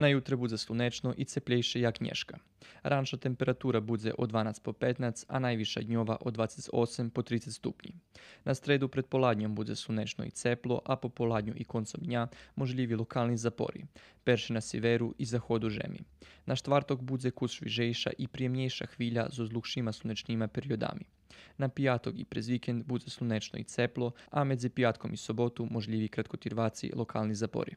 Na jutre budze slunečno i ceplejše jak nješka. Ranša temperatura budze od 12 po 15, a najviša dnjova od 28 po 30 stupnji. Na stredu pred poladnjom budze slunečno i ceplo, a po poladnju i koncom dnja možljivi lokalni zapori, perše na siveru i zahodu žemi. Na štvartok budze kus svižejša i prijemnjejša hvilja z ozlukšima slunečnjima periodami. Na pijatok i prez vikend budze slunečno i ceplo, a medzi pijatkom i sobotu možljivi kratkotirvaci lokalni zapori.